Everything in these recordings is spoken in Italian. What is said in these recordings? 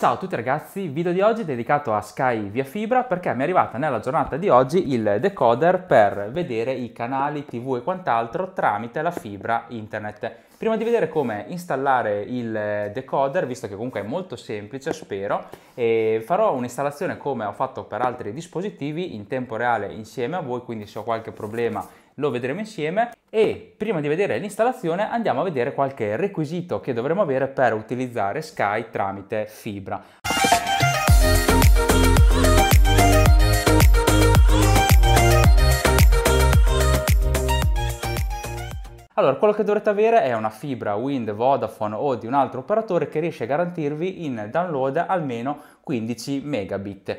Ciao a tutti ragazzi, video di oggi dedicato a Sky via fibra perché mi è arrivata nella giornata di oggi il decoder per vedere i canali tv e quant'altro tramite la fibra internet. Prima di vedere come installare il decoder, visto che comunque è molto semplice, spero, farò un'installazione come ho fatto per altri dispositivi in tempo reale insieme a voi, quindi se ho qualche problema lo vedremo insieme e prima di vedere l'installazione andiamo a vedere qualche requisito che dovremo avere per utilizzare Sky tramite fibra. Allora, quello che dovrete avere è una fibra Wind, Vodafone o di un altro operatore che riesce a garantirvi in download almeno 15 megabit.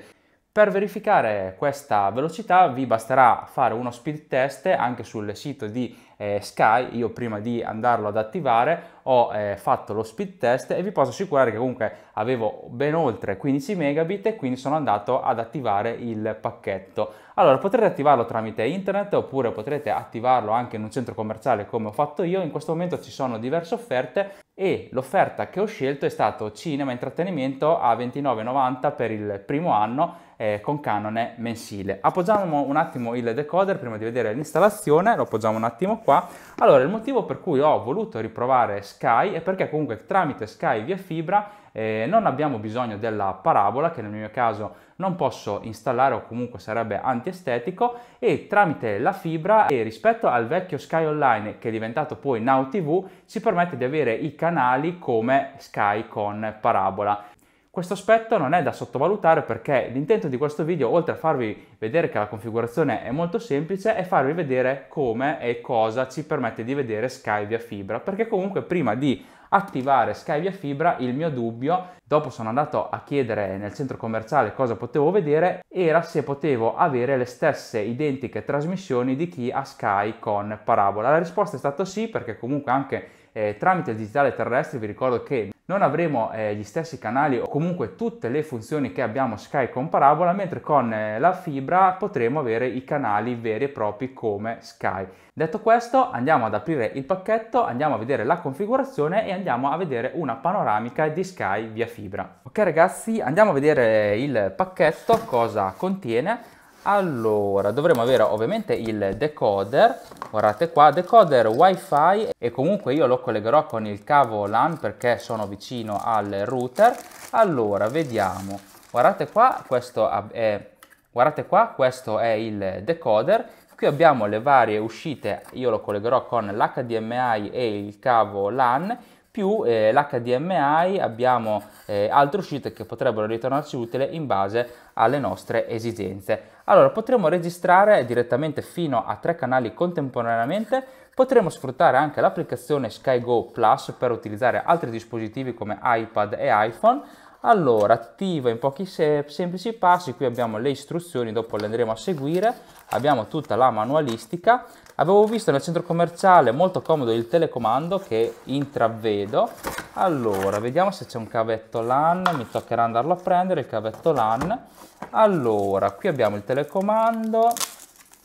Per verificare questa velocità vi basterà fare uno speed test anche sul sito di eh, Sky, io prima di andarlo ad attivare ho eh, fatto lo speed test e vi posso assicurare che comunque avevo ben oltre 15 megabit e quindi sono andato ad attivare il pacchetto allora potrete attivarlo tramite internet oppure potrete attivarlo anche in un centro commerciale come ho fatto io, in questo momento ci sono diverse offerte e l'offerta che ho scelto è stato cinema e intrattenimento a 29,90 per il primo anno eh, con canone mensile. Appoggiamo un attimo il decoder prima di vedere l'installazione, lo appoggiamo un attimo qua. Allora il motivo per cui ho voluto riprovare Sky è perché comunque tramite Sky via fibra eh, non abbiamo bisogno della parabola che nel mio caso non posso installare o comunque sarebbe antiestetico e tramite la fibra e rispetto al vecchio Sky Online che è diventato poi Now TV ci permette di avere i canali come Sky con parabola questo aspetto non è da sottovalutare perché l'intento di questo video, oltre a farvi vedere che la configurazione è molto semplice, è farvi vedere come e cosa ci permette di vedere Sky via fibra, perché comunque prima di attivare Sky via fibra il mio dubbio, dopo sono andato a chiedere nel centro commerciale cosa potevo vedere, era se potevo avere le stesse identiche trasmissioni di chi ha Sky con parabola. La risposta è stata sì, perché comunque anche eh, tramite il digitale terrestre vi ricordo che non avremo eh, gli stessi canali o comunque tutte le funzioni che abbiamo Sky con parabola, mentre con eh, la fibra potremo avere i canali veri e propri come Sky. Detto questo, andiamo ad aprire il pacchetto, andiamo a vedere la configurazione e andiamo a vedere una panoramica di Sky via fibra. Ok ragazzi, andiamo a vedere il pacchetto, cosa contiene. Allora, dovremo avere ovviamente il decoder, guardate qua, decoder wifi e comunque io lo collegherò con il cavo LAN perché sono vicino al router. Allora, vediamo, guardate qua, questo è, eh, guardate qua, questo è il decoder qui abbiamo le varie uscite, io lo collegherò con l'HDMI e il cavo LAN più eh, l'HDMI abbiamo eh, altre uscite che potrebbero ritornarci utile in base alle nostre esigenze. Allora potremo registrare direttamente fino a tre canali contemporaneamente, potremo sfruttare anche l'applicazione SkyGo Plus per utilizzare altri dispositivi come iPad e iPhone, allora, attiva in pochi semplici passi, qui abbiamo le istruzioni, dopo le andremo a seguire, abbiamo tutta la manualistica, avevo visto nel centro commerciale molto comodo il telecomando che intravedo, allora vediamo se c'è un cavetto LAN, mi toccherà andarlo a prendere il cavetto LAN, allora qui abbiamo il telecomando,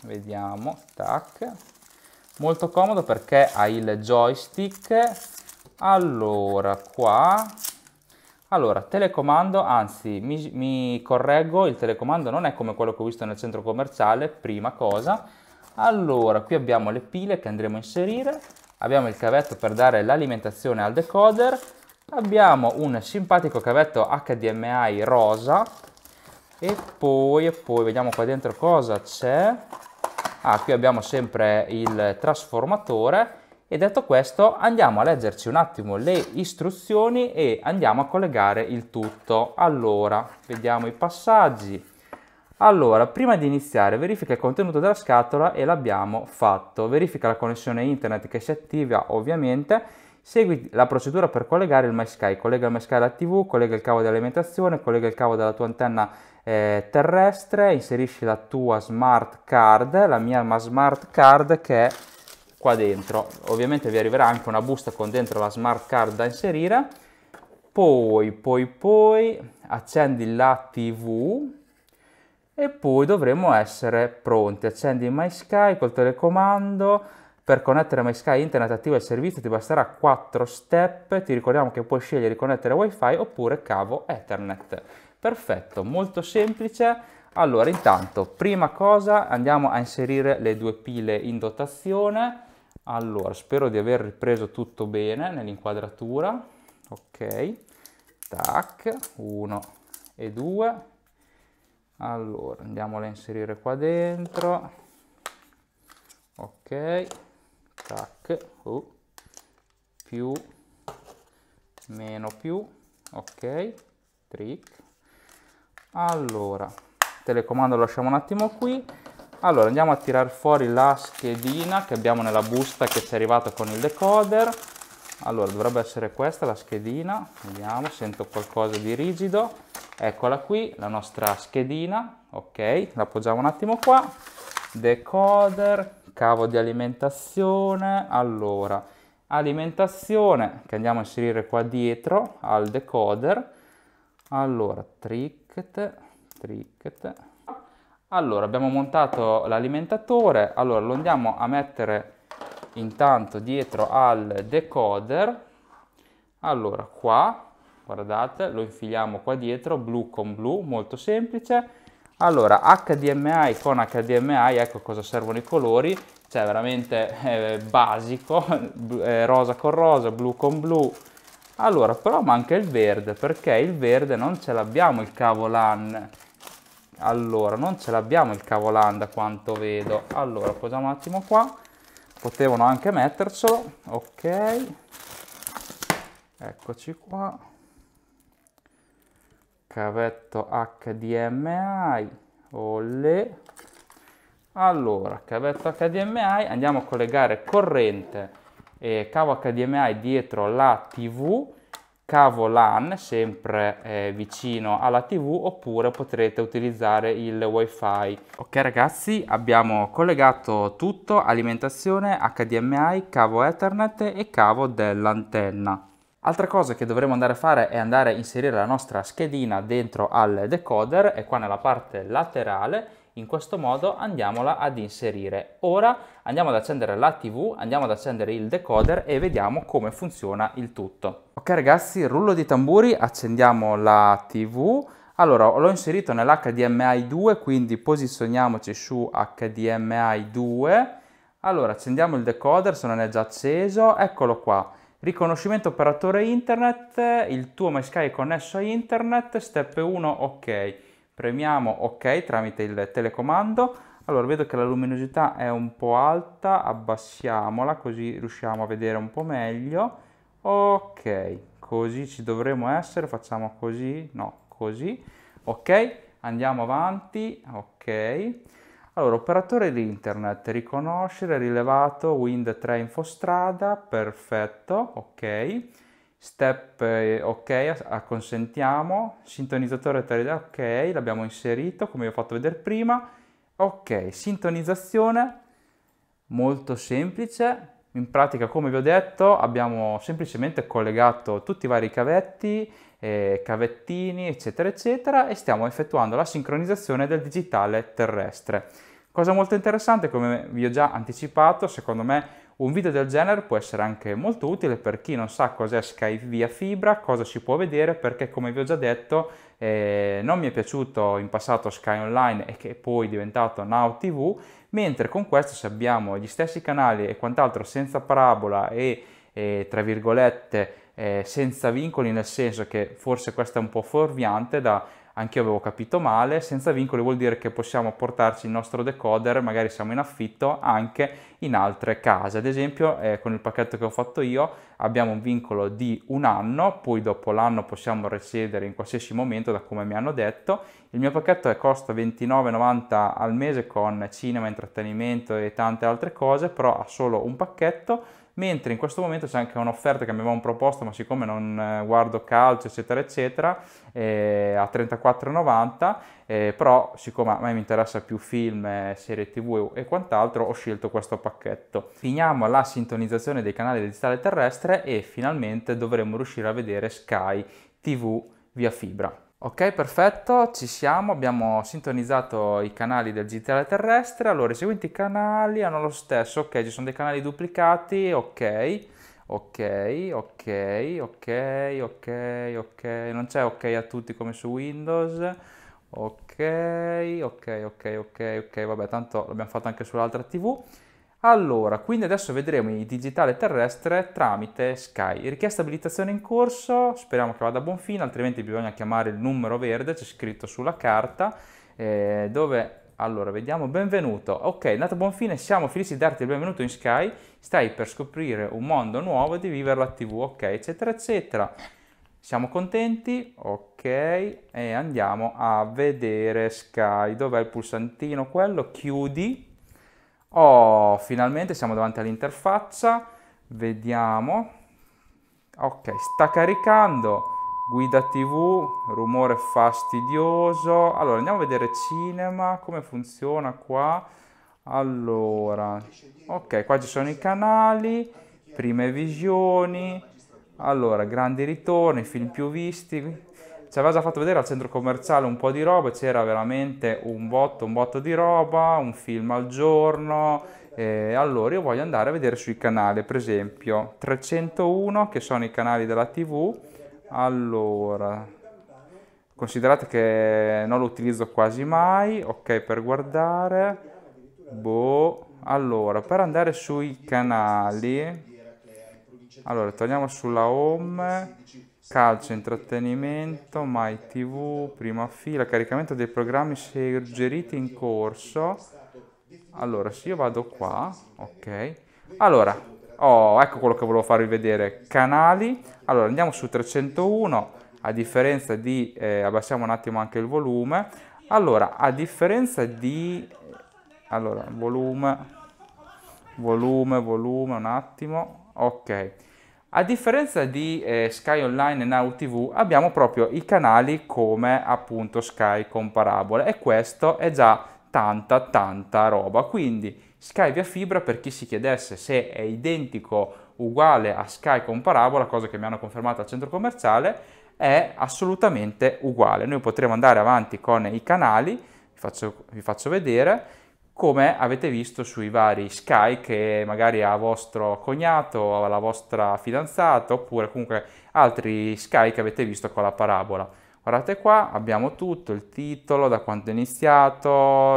vediamo, tac, molto comodo perché ha il joystick, allora qua allora, telecomando, anzi mi, mi, correggo, il telecomando non è come quello che ho visto nel centro commerciale, prima cosa. Allora, qui abbiamo le pile che andremo a inserire, abbiamo il cavetto per dare l'alimentazione al decoder, abbiamo un simpatico cavetto HDMI rosa e poi, e poi vediamo qua dentro cosa c'è. Ah, qui abbiamo sempre il trasformatore e detto questo andiamo a leggerci un attimo le istruzioni e andiamo a collegare il tutto. Allora, vediamo i passaggi. Allora, prima di iniziare verifica il contenuto della scatola e l'abbiamo fatto. Verifica la connessione internet che si attiva ovviamente. Segui la procedura per collegare il MySky. Collega il MySky alla TV, collega il cavo di alimentazione, collega il cavo della tua antenna eh, terrestre, inserisci la tua smart card, la mia smart card che è qua dentro. Ovviamente vi arriverà anche una busta con dentro la smart card da inserire. Poi, poi, poi accendi la TV e poi dovremo essere pronti. Accendi MySky col telecomando. Per connettere MySky internet attivo il servizio ti basterà 4 step. Ti ricordiamo che puoi scegliere di connettere WiFi oppure cavo Ethernet. Perfetto, molto semplice. Allora, intanto, prima cosa andiamo a inserire le due pile in dotazione allora, spero di aver ripreso tutto bene nell'inquadratura. Ok, tac, 1 e 2. Allora, andiamola a inserire qua dentro. Ok, tac, uh, più, meno più. Ok, trick. Allora, telecomando lo lasciamo un attimo qui allora andiamo a tirar fuori la schedina che abbiamo nella busta che ci è arrivata con il decoder allora dovrebbe essere questa la schedina vediamo sento qualcosa di rigido eccola qui la nostra schedina ok la appoggiamo un attimo qua decoder cavo di alimentazione allora alimentazione che andiamo a inserire qua dietro al decoder allora tricket tricket allora, abbiamo montato l'alimentatore, allora lo andiamo a mettere intanto dietro al decoder. Allora, qua, guardate, lo infiliamo qua dietro, blu con blu, molto semplice. Allora, HDMI con HDMI, ecco cosa servono i colori, cioè veramente eh, basico, eh, rosa con rosa, blu con blu. Allora, però manca il verde, perché il verde non ce l'abbiamo il cavo LAN allora non ce l'abbiamo il cavo cavolanda quanto vedo allora posiamo un attimo qua potevano anche mettercelo ok eccoci qua cavetto HDMI olle allora cavetto HDMI andiamo a collegare corrente e cavo HDMI dietro la TV cavo LAN sempre eh, vicino alla TV oppure potrete utilizzare il WiFi. Ok ragazzi, abbiamo collegato tutto, alimentazione, HDMI, cavo Ethernet e cavo dell'antenna. Altra cosa che dovremo andare a fare è andare a inserire la nostra schedina dentro al decoder e qua nella parte laterale in questo modo andiamola ad inserire. Ora andiamo ad accendere la TV, andiamo ad accendere il decoder e vediamo come funziona il tutto. Ok ragazzi, rullo di tamburi, accendiamo la TV. Allora, l'ho inserito nell'HDMI 2, quindi posizioniamoci su HDMI 2. Allora, accendiamo il decoder se non è già acceso, eccolo qua. Riconoscimento operatore internet, il tuo MySky è connesso a internet, step 1 ok. Premiamo ok tramite il telecomando. Allora, vedo che la luminosità è un po' alta, abbassiamola così riusciamo a vedere un po' meglio. Ok, così ci dovremmo essere, facciamo così, no, così. Ok, andiamo avanti, ok. Allora, operatore di internet, riconoscere, rilevato, wind 3 infostrada, perfetto, ok. Step eh, ok, acconsentiamo, sintonizzatore 3D ok, l'abbiamo inserito come vi ho fatto vedere prima. Ok, sintonizzazione molto semplice. In pratica, come vi ho detto, abbiamo semplicemente collegato tutti i vari cavetti, eh, cavettini, eccetera, eccetera, e stiamo effettuando la sincronizzazione del digitale terrestre. Cosa molto interessante, come vi ho già anticipato, secondo me un video del genere può essere anche molto utile per chi non sa cos'è Sky via fibra, cosa si può vedere, perché come vi ho già detto eh, non mi è piaciuto in passato Sky Online e che è poi è diventato Now TV, mentre con questo se abbiamo gli stessi canali e quant'altro senza parabola e, e tra virgolette eh, senza vincoli, nel senso che forse questo è un po' fuorviante da anche io avevo capito male, senza vincoli vuol dire che possiamo portarci il nostro decoder, magari siamo in affitto, anche in altre case. Ad esempio eh, con il pacchetto che ho fatto io abbiamo un vincolo di un anno, poi dopo l'anno possiamo recedere in qualsiasi momento da come mi hanno detto. Il mio pacchetto costa 29,90 al mese con cinema, intrattenimento e tante altre cose, però ha solo un pacchetto mentre in questo momento c'è anche un'offerta che mi avevano proposto, ma siccome non eh, guardo calcio, eccetera, eccetera, eh, a 34,90, eh, però siccome a me mi interessa più film, serie tv e quant'altro, ho scelto questo pacchetto. Finiamo la sintonizzazione dei canali digitale terrestre e finalmente dovremo riuscire a vedere Sky TV via fibra. Ok, perfetto, ci siamo, abbiamo sintonizzato i canali del GTL terrestre, allora i seguenti canali hanno lo stesso, ok, ci sono dei canali duplicati, ok, ok, ok, ok, ok, ok, non c'è ok a tutti come su Windows, ok, ok, ok, ok, ok, vabbè, tanto l'abbiamo fatto anche sull'altra TV. Allora, quindi adesso vedremo il digitale terrestre tramite Sky. Richiesta abilitazione in corso, speriamo che vada a buon fine, altrimenti bisogna chiamare il numero verde, c'è scritto sulla carta, eh, dove... Allora, vediamo, benvenuto. Ok, andato a buon fine, siamo felici di darti il benvenuto in Sky. Stai per scoprire un mondo nuovo e di viverla a TV, ok, eccetera, eccetera. Siamo contenti, ok, e andiamo a vedere Sky. Dov'è il pulsantino? Quello, chiudi Oh, finalmente siamo davanti all'interfaccia, vediamo, ok, sta caricando, guida tv, rumore fastidioso, allora andiamo a vedere cinema, come funziona qua, allora, ok, qua ci sono i canali, prime visioni, allora, grandi ritorni, film più visti, ci aveva già fatto vedere al centro commerciale un po' di roba, c'era veramente un botto, un botto di roba, un film al giorno, e allora io voglio andare a vedere sui canali, per esempio 301 che sono i canali della TV, allora considerate che non lo utilizzo quasi mai, ok per guardare, boh, allora per andare sui canali, allora torniamo sulla home calcio, intrattenimento, My TV, prima fila, caricamento dei programmi suggeriti in corso. Allora, se io vado qua, ok. Allora, oh, ecco quello che volevo farvi vedere, canali. Allora, andiamo su 301, a differenza di, eh, abbassiamo un attimo anche il volume. Allora, a differenza di, allora, volume, volume, volume, un attimo, ok. A differenza di eh, Sky Online e Now TV abbiamo proprio i canali come appunto Sky con parabole e questo è già tanta tanta roba. Quindi Sky via fibra per chi si chiedesse se è identico uguale a Sky con parabola, cosa che mi hanno confermato al centro commerciale, è assolutamente uguale. Noi potremo andare avanti con i canali, vi faccio, vi faccio vedere come avete visto sui vari Sky che magari ha vostro cognato, la vostra fidanzata oppure comunque altri Sky che avete visto con la parabola. Guardate qua, abbiamo tutto, il titolo, da quando è iniziato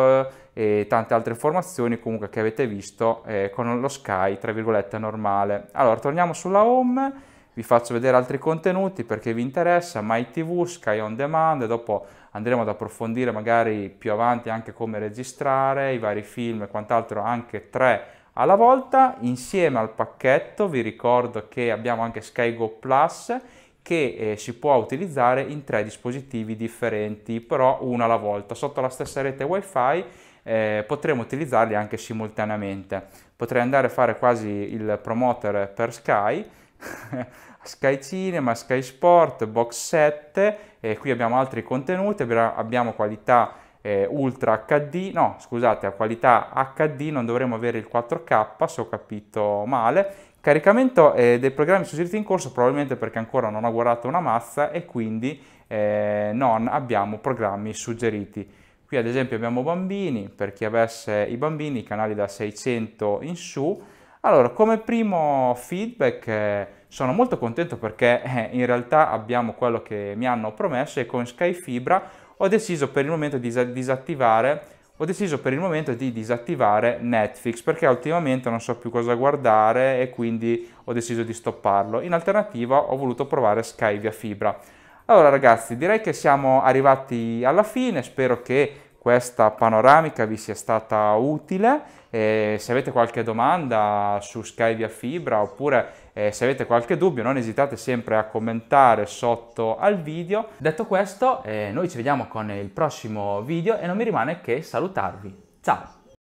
eh, e tante altre informazioni comunque che avete visto eh, con lo Sky, tra virgolette, normale. Allora, torniamo sulla home, vi faccio vedere altri contenuti perché vi interessa, MyTV, Sky On Demand, dopo andremo ad approfondire magari più avanti anche come registrare i vari film e quant'altro, anche tre alla volta. Insieme al pacchetto vi ricordo che abbiamo anche Sky Go Plus che eh, si può utilizzare in tre dispositivi differenti, però una alla volta. Sotto la stessa rete wifi eh, potremo utilizzarli anche simultaneamente. Potrei andare a fare quasi il promoter per Sky Sky Cinema, Sky Sport, Box 7 e qui abbiamo altri contenuti, abbiamo qualità eh, Ultra HD, no scusate, a qualità HD non dovremmo avere il 4K se ho capito male, caricamento eh, dei programmi suggeriti in corso probabilmente perché ancora non ho guardato una mazza e quindi eh, non abbiamo programmi suggeriti. Qui ad esempio abbiamo bambini, per chi avesse i bambini, canali da 600 in su. Allora, come primo feedback eh, sono molto contento perché eh, in realtà abbiamo quello che mi hanno promesso e con Skyfibra ho deciso per il momento di disattivare ho deciso per il momento di disattivare Netflix perché ultimamente non so più cosa guardare e quindi ho deciso di stopparlo. In alternativa ho voluto provare Sky via fibra. Allora ragazzi, direi che siamo arrivati alla fine, spero che questa panoramica vi sia stata utile. E eh, se avete qualche domanda su Sky via fibra oppure eh, se avete qualche dubbio non esitate sempre a commentare sotto al video. Detto questo, eh, noi ci vediamo con il prossimo video e non mi rimane che salutarvi. Ciao!